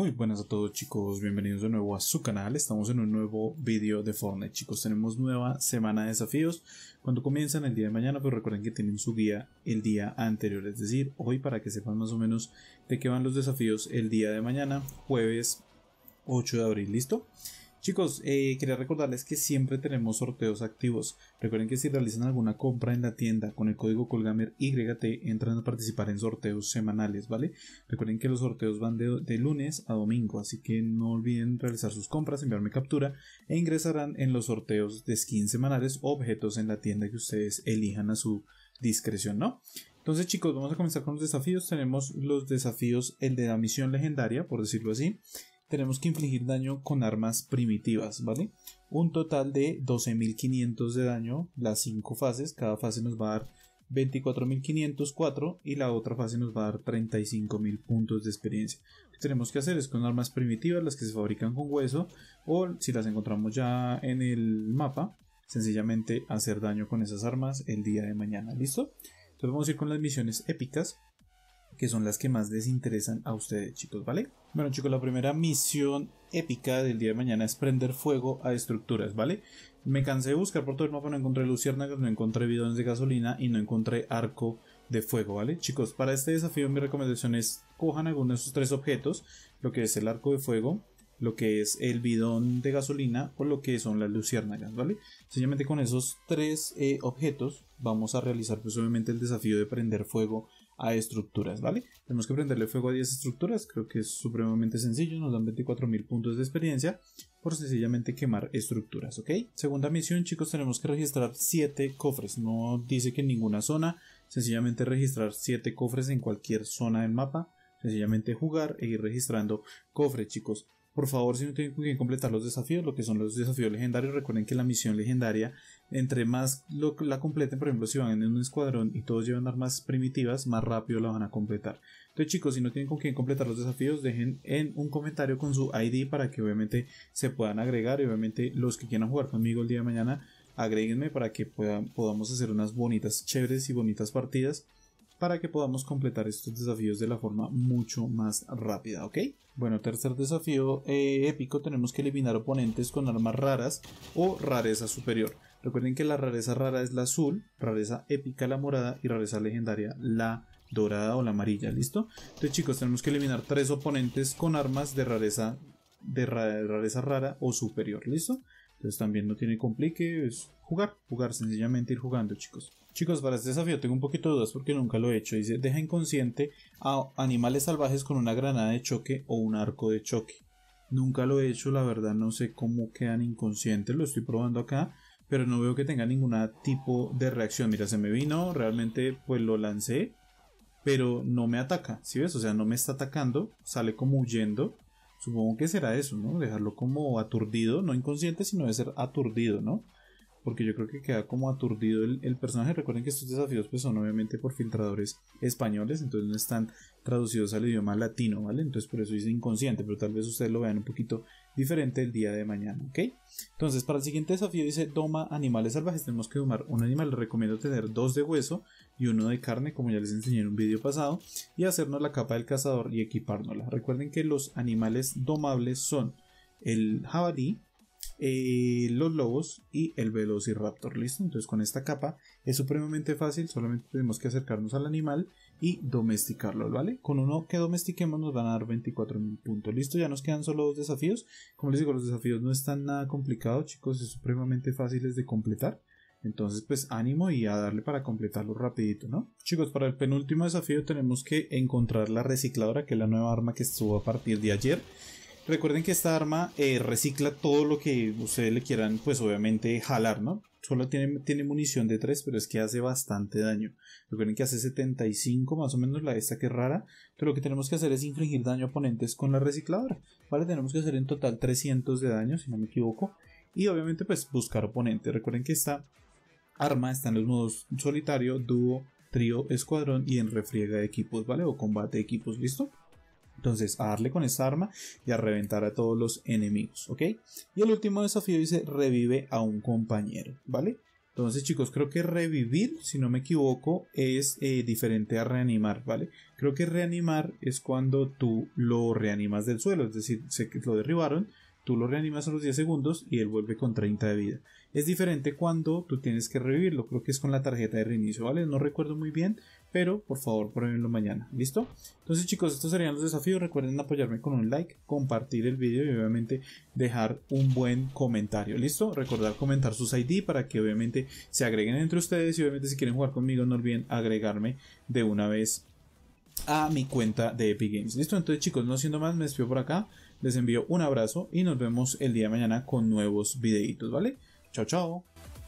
Muy buenas a todos chicos, bienvenidos de nuevo a su canal, estamos en un nuevo vídeo de Fortnite chicos, tenemos nueva semana de desafíos, cuando comienzan el día de mañana, pero pues recuerden que tienen su guía el día anterior, es decir, hoy para que sepan más o menos de qué van los desafíos el día de mañana, jueves 8 de abril, ¿listo? Chicos, eh, quería recordarles que siempre tenemos sorteos activos. Recuerden que si realizan alguna compra en la tienda con el código Colgamer YT entran a participar en sorteos semanales, ¿vale? Recuerden que los sorteos van de, lunes a domingo, así que no olviden realizar sus compras, enviarme captura e ingresarán en los sorteos de skins semanales o objetos en la tienda que ustedes elijan a su discreción, ¿no? Entonces chicos, vamos a comenzar con los desafíos. Tenemos los desafíos, el de la misión legendaria, por decirlo así tenemos que infligir daño con armas primitivas, ¿vale? Un total de 12.500 de daño, las 5 fases, cada fase nos va a dar 24.504 y la otra fase nos va a dar 35.000 puntos de experiencia. Lo que tenemos que hacer es con armas primitivas, las que se fabrican con hueso, o si las encontramos ya en el mapa, sencillamente hacer daño con esas armas el día de mañana, ¿listo? Entonces vamos a ir con las misiones épicas que son las que más les interesan a ustedes, chicos, ¿vale? Bueno, chicos, la primera misión épica del día de mañana es prender fuego a estructuras, ¿vale? Me cansé de buscar por todo el mapa, no encontré luciérnagas, no encontré bidones de gasolina y no encontré arco de fuego, ¿vale? Chicos, para este desafío mi recomendación es cojan alguno de esos tres objetos, lo que es el arco de fuego, lo que es el bidón de gasolina o lo que son las luciérnagas, ¿vale? Sencillamente con esos tres eh, objetos vamos a realizar pues el desafío de prender fuego a estructuras, ¿vale? Tenemos que prenderle fuego a 10 estructuras, creo que es supremamente sencillo, nos dan 24.000 puntos de experiencia por sencillamente quemar estructuras, ¿ok? Segunda misión, chicos, tenemos que registrar 7 cofres, no dice que en ninguna zona, sencillamente registrar 7 cofres en cualquier zona del mapa, sencillamente jugar e ir registrando cofres, chicos. Por favor, si no tienen con quién completar los desafíos, lo que son los desafíos legendarios, recuerden que la misión legendaria, entre más la completen, por ejemplo, si van en un escuadrón y todos llevan armas primitivas, más rápido la van a completar. Entonces, chicos, si no tienen con quién completar los desafíos, dejen en un comentario con su ID para que obviamente se puedan agregar y obviamente los que quieran jugar conmigo el día de mañana, agréguenme para que podamos hacer unas bonitas, chéveres y bonitas partidas para que podamos completar estos desafíos de la forma mucho más rápida, ¿ok? Bueno, tercer desafío eh, épico, tenemos que eliminar oponentes con armas raras o rareza superior. Recuerden que la rareza rara es la azul, rareza épica la morada y rareza legendaria la dorada o la amarilla, ¿listo? Entonces chicos, tenemos que eliminar tres oponentes con armas de rareza de rareza rara o superior, ¿listo? Entonces también no tiene complique, es jugar, jugar, sencillamente ir jugando, chicos. Chicos, para este desafío tengo un poquito de dudas porque nunca lo he hecho. Dice, deja inconsciente a animales salvajes con una granada de choque o un arco de choque. Nunca lo he hecho, la verdad no sé cómo quedan inconscientes, lo estoy probando acá, pero no veo que tenga ningún tipo de reacción. Mira, se me vino, realmente pues lo lancé, pero no me ataca, ¿sí ves? O sea, no me está atacando, sale como huyendo Supongo que será eso, ¿no? Dejarlo como aturdido, no inconsciente, sino de ser aturdido, ¿no? Porque yo creo que queda como aturdido el, personaje. Recuerden que estos desafíos pues son obviamente por filtradores españoles, entonces no están traducidos al idioma latino, ¿vale? Entonces por eso dice inconsciente, pero tal vez ustedes lo vean un poquito diferente el día de mañana, ¿ok? Entonces para el siguiente desafío dice doma animales salvajes, tenemos que domar un animal, les recomiendo tener dos de hueso y uno de carne, como ya les enseñé en un vídeo pasado, y hacernos la capa del cazador y equipárnosla. Recuerden que los animales domables son el jabalí, eh, los lobos y el velociraptor. Listo, entonces con esta capa es supremamente fácil, solamente tenemos que acercarnos al animal y domesticarlo, ¿vale? Con uno que domestiquemos nos van a dar 24.000 puntos. Listo, ya nos quedan solo dos desafíos. Como les digo, los desafíos no están nada complicados, chicos, es supremamente fáciles de completar. Entonces, pues ánimo y a darle para completarlo rapidito, ¿no? Chicos, para el penúltimo desafío tenemos que encontrar la recicladora, que es la nueva arma que estuvo a partir de ayer. Recuerden que esta arma eh, recicla todo lo que ustedes le quieran, pues obviamente, jalar, ¿no? Solo tiene, tiene munición de 3, pero es que hace bastante daño. Recuerden que hace 75 más o menos la esta que es rara, pero lo que tenemos que hacer es infringir daño a oponentes con la recicladora. Vale, tenemos que hacer en total 300 de daño, si no me equivoco. Y obviamente pues buscar oponente Recuerden que esta arma está en los modos solitario, dúo, trío, escuadrón y en refriega de equipos, ¿vale? O combate de equipos, ¿listo? Entonces, a darle con esa arma y a reventar a todos los enemigos, ¿ok? Y el último desafío dice revive a un compañero, ¿vale? Entonces, chicos, creo que revivir, si no me equivoco, es eh, diferente a reanimar, ¿vale? Creo que reanimar es cuando tú lo reanimas del suelo, es decir, sé que lo derribaron, tú lo reanimas a los 10 segundos y él vuelve con 30 de vida. Es diferente cuando tú tienes que revivirlo, creo que es con la tarjeta de reinicio, ¿vale? No recuerdo muy bien, pero por favor pruébenlo mañana, ¿listo? Entonces chicos, estos serían los desafíos, recuerden apoyarme con un like, compartir el video y obviamente dejar un buen comentario, ¿listo? Recordar comentar sus ID para que obviamente se agreguen entre ustedes y obviamente si quieren jugar conmigo no olviden agregarme de una vez a mi cuenta de Epic Games. Listo, entonces chicos, no siendo más, me despido por acá. Les envío un abrazo y nos vemos el día de mañana con nuevos videitos, ¿vale? Chao, chao.